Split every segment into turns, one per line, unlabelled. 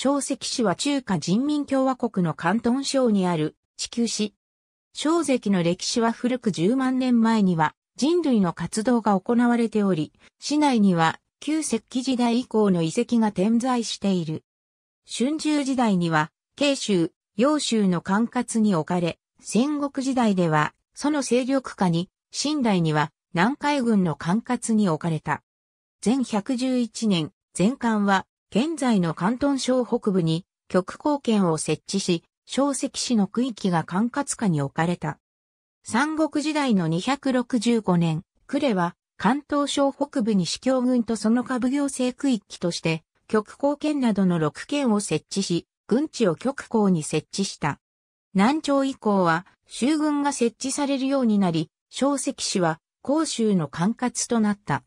小石市は中華人民共和国の関東省にある地球市。小石の歴史は古く10万年前には人類の活動が行われており、市内には旧石器時代以降の遺跡が点在している。春秋時代には、慶州、陽州の管轄に置かれ、戦国時代では、その勢力下に、新代には、南海軍の管轄に置かれた。全111年、全館は、現在の関東省北部に極光圏を設置し、小石市の区域が管轄下に置かれた。三国時代の265年、呉は関東省北部に市教軍とその下部行政区域として、極光圏などの6県を設置し、軍地を極光に設置した。南朝以降は、州軍が設置されるようになり、小石市は、甲州の管轄となった。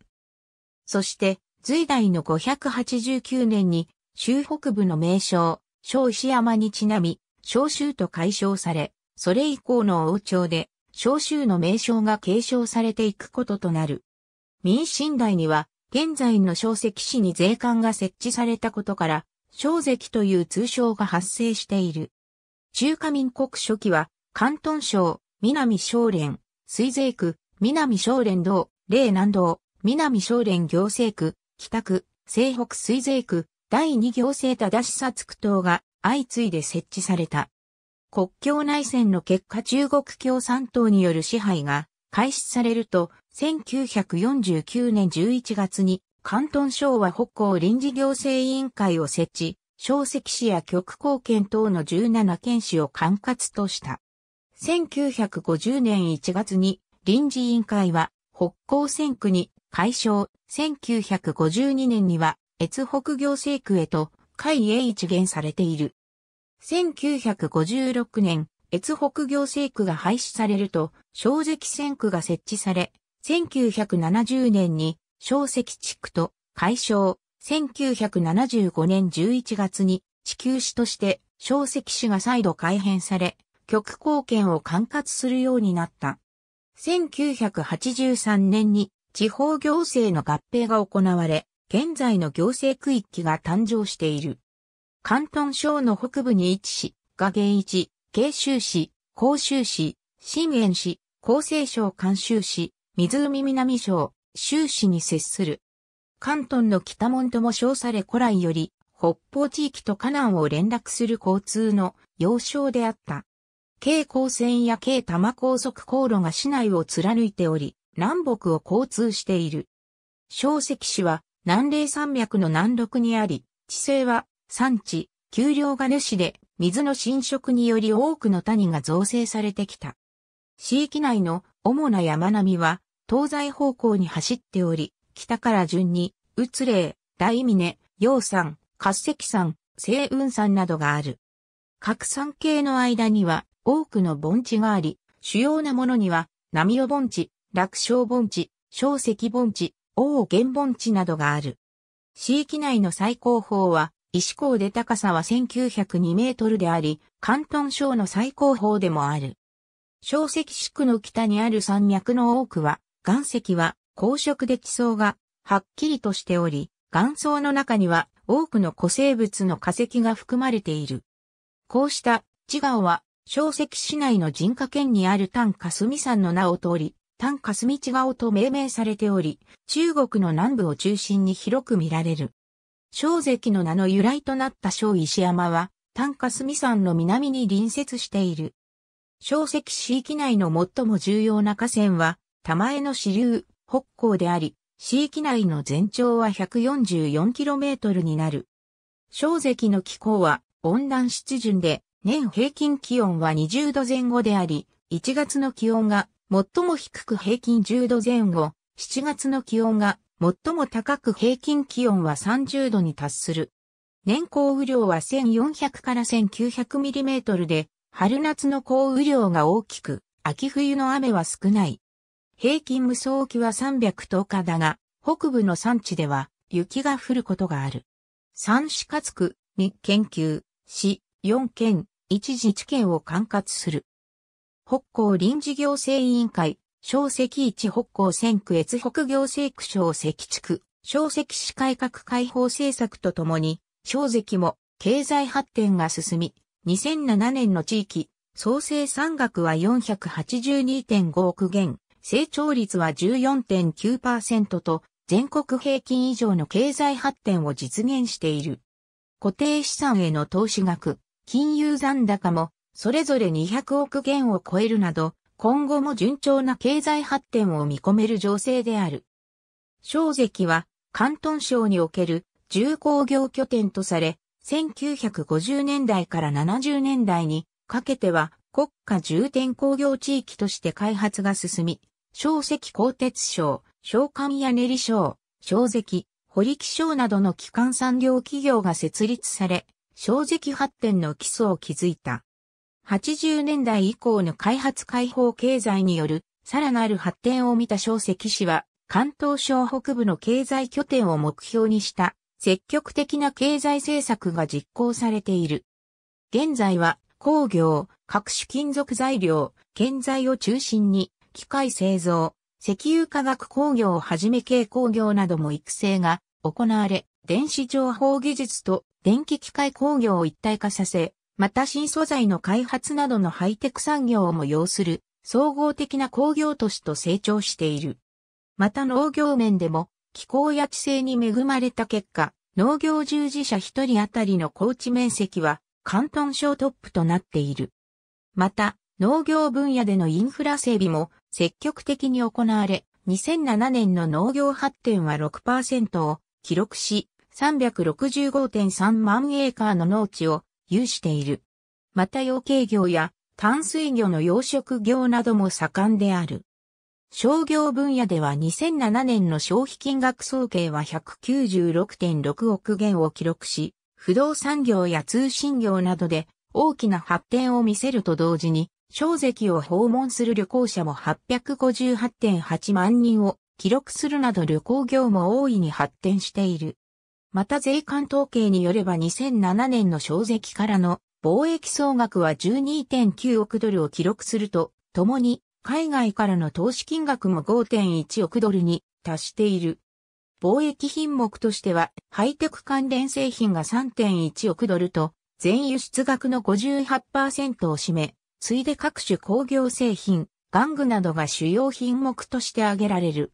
そして、隋代の589年に、州北部の名称、小石山にちなみ、小州と改称され、それ以降の王朝で、小州の名称が継承されていくこととなる。民進代には、現在の小石市に税関が設置されたことから、小石という通称が発生している。中華民国初期は、関東省、南省連、水税区、南省連道、霊南道、南省連行政区、北区、西北水税区、第二行政正しさつ区等が相次いで設置された。国境内戦の結果中国共産党による支配が開始されると、1949年11月に関東省は北港臨時行政委員会を設置、小石市や極高県等の17県市を管轄とした。1950年1月に臨時委員会は北港選区に解消、1952年には、越北行政区へと、会へ一元されている。1956年、越北行政区が廃止されると、小石線区が設置され、1970年に小石地区と解消、1975年11月に地球市として小石市が再度改編され、極貢献を管轄するようになった。1983年に地方行政の合併が行われ、現在の行政区域が誕生している。関東省の北部に位置し、河源市、慶州市、広州市、新園市、厚生省関州市、湖南省、州市に接する。関東の北門とも称され古来より、北方地域と河南を連絡する交通の要衝であった。京高線や京多摩高速航路が市内を貫いており、南北を交通している。小石市は南嶺山脈の南麓にあり、地勢は山地、丘陵が主で水の浸食により多くの谷が造成されてきた。市域内の主な山並みは東西方向に走っており、北から順に、宇津霊、大峰、陽山、滑石山、星雲山などがある。各山系の間には多くの盆地があり、主要なものには、波尾盆地、楽勝盆地、小石盆地、王原盆地などがある。市域内の最高峰は、石港で高さは1902メートルであり、関東省の最高峰でもある。小石地区の北にある山脈の多くは、岩石は高色で地層がはっきりとしており、岩層の中には多くの古生物の化石が含まれている。こうした地顔は、小石市内の人家圏にある丹霞山の名を通り、丹霞地顔と命名されており、中国の南部を中心に広く見られる。小関の名の由来となった小石山は、ス霞山の南に隣接している。小関市域内の最も重要な河川は、玉江の支流、北港であり、市域内の全長は 144km になる。小関の気候は温暖湿潤で、年平均気温は20度前後であり、1月の気温が最も低く平均10度前後、7月の気温が最も高く平均気温は30度に達する。年降雨量は1400から 1900mm で、春夏の降雨量が大きく、秋冬の雨は少ない。平均無双期は310日だが、北部の山地では雪が降ることがある。三市活区に研究、市、4県、一自治県を管轄する。北港臨時行政委員会、小石市北港千区越北行政区小石地区、小石市改革開放政策とともに、小石も経済発展が進み、2007年の地域、総生産額は482.5億元、成長率は14.9%と、全国平均以上の経済発展を実現している。固定資産への投資額、金融残高もそれぞれ200億元を超えるなど、今後も順調な経済発展を見込める情勢である。小関は、関東省における重工業拠点とされ、1950年代から70年代にかけては国家重点工業地域として開発が進み、小石鋼鉄省、小管や練り省、小石、堀木省などの基幹産業企業が設立され、小石発展の基礎を築いた。80年代以降の開発開放経済によるさらなる発展を見た小石氏は、関東省北部の経済拠点を目標にした積極的な経済政策が実行されている。現在は工業、各種金属材料、建材を中心に機械製造、石油化学工業をはじめ軽工業なども育成が行われ、電子情報技術と電気機械工業を一体化させ、また新素材の開発などのハイテク産業をも要する総合的な工業都市と成長している。また農業面でも気候や地勢に恵まれた結果、農業従事者一人当たりの高地面積は関東省トップとなっている。また、農業分野でのインフラ整備も積極的に行われ、2007年の農業発展は6%を記録し、365.3万エーカーの農地を有している。また養鶏業や淡水魚の養殖業なども盛んである。商業分野では2007年の消費金額総計は196.6億元を記録し、不動産業や通信業などで大きな発展を見せると同時に、小関を訪問する旅行者も858.8万人を記録するなど旅行業も大いに発展している。また税関統計によれば2007年の小関からの貿易総額は12.9億ドルを記録すると、ともに海外からの投資金額も5.1億ドルに達している。貿易品目としては、ハイテク関連製品が3.1億ドルと、全輸出額の58%を占め、ついで各種工業製品、玩具などが主要品目として挙げられる。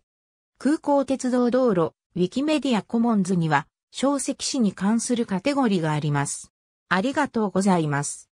空港鉄道道路、ウィキメディアコモンズには、小石子に関するカテゴリがあります。ありがとうございます。